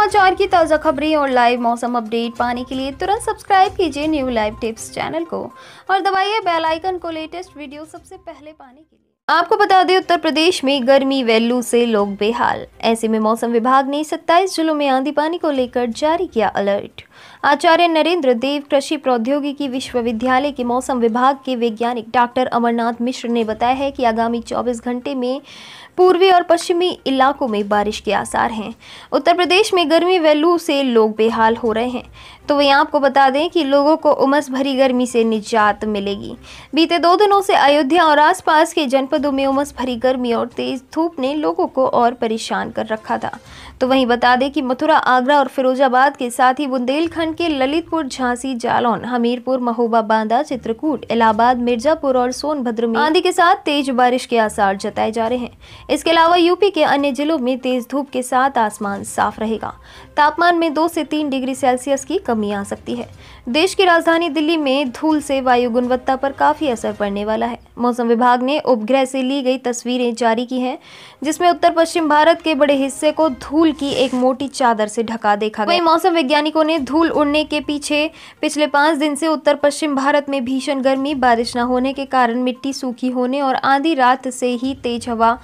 समाचार की ताज़ा खबरें और लाइव मौसम अपडेट पाने के लिए तुरंत सब्सक्राइब कीजिए न्यू लाइव टिप्स चैनल को और दबाइए बेल आइकन को लेटेस्ट वीडियो सबसे पहले पाने के लिए आपको बता दें उत्तर प्रदेश में गर्मी व से लोग बेहाल ऐसे में मौसम विभाग ने 27 जिलों में आंधी पानी को लेकर जारी किया अलर्ट आचार्य नरेंद्र देव कृषि प्रौद्योगिकी विश्वविद्यालय के मौसम विभाग के वैज्ञानिक डॉक्टर अमरनाथ मिश्र ने बताया है कि आगामी 24 घंटे में पूर्वी और पश्चिमी इलाकों में बारिश के आसार हैं उत्तर प्रदेश में गर्मी वैल्यू से लोग बेहाल हो रहे हैं तो वही आपको बता दें कि लोगों को उमस भरी गर्मी से निजात मिलेगी बीते दो दिनों से अयोध्या और आसपास के जनपद सरहदों में उमस भरी गर्मी और तेज धूप ने लोगों को और परेशान कर रखा था तो वहीं बता दें कि मथुरा आगरा और फिरोजाबाद के साथ ही बुंदेलखंड के ललितपुर झांसी जालौन हमीरपुर महोबा बांदा चित्रकूट इलाहाबाद मिर्जापुर और सोनभद्र में आंधी के साथ तेज बारिश के आसार जताए जा रहे हैं इसके अलावा यूपी के अन्य जिलों में तेज धूप के साथ आसमान साफ रहेगा तापमान में दो से तीन डिग्री सेल्सियस की कमी आ सकती है देश की राजधानी दिल्ली में धूल से वायु गुणवत्ता पर काफी असर पड़ने वाला है मौसम विभाग ने उपग्रह तरह से ली गई तस्वीरें जारी की हैं जिसमें उत्तर पश्चिम भारत के बड़े हिस्से को धूल की एक मोटी चादर से ढका देखा गया मौसम वैज्ञानिकों ने धूल उड़ने के पीछे पिछले पांच दिन से उत्तर पश्चिम भारत में भीषण गर्मी बारिश न होने के कारण मिट्टी सूखी होने और आधी रात से ही तेज हवा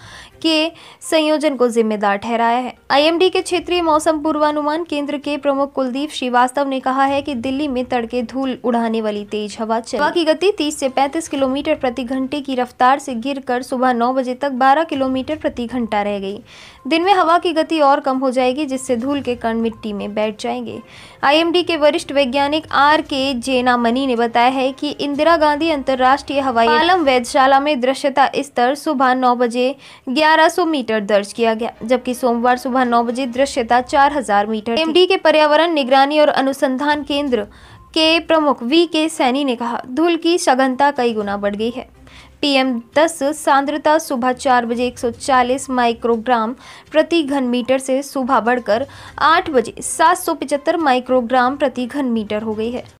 के संयोजन को जिम्मेदार ठहराया है आईएमडी के क्षेत्रीय मौसम पूर्वानुमान केंद्र के प्रमुख कुलदीप श्रीवास्तव ने कहा है कि दिल्ली में तड़के धूल उड़ाने वाली तेज हवा हवा की गति 30 से 35 किलोमीटर प्रति घंटे की रफ्तार से गिरकर सुबह 9 बजे तक 12 किलोमीटर प्रति घंटा रह गई दिन में हवा की गति और कम हो जाएगी जिससे धूल के कण मिट्टी में बैठ जाएंगे आई के वरिष्ठ वैज्ञानिक आर के जेनामनी ने बताया है की इंदिरा गांधी अंतर्राष्ट्रीय हवाई आलम वैधशाला में दृश्यता स्तर सुबह नौ बजे ग्यारह 1800 मीटर दर्ज किया गया जबकि सोमवार सुबह नौ बजे दृश्यता 4000 मीटर एमडी के पर्यावरण निगरानी और अनुसंधान केंद्र के प्रमुख वी के सैनी ने कहा धूल की सघनता कई गुना बढ़ गई है पीएम 10 सांद्रता सुबह 4 बजे 140 माइक्रोग्राम प्रति घन मीटर से सुबह बढ़कर 8 बजे 775 माइक्रोग्राम प्रति घन मीटर हो गई है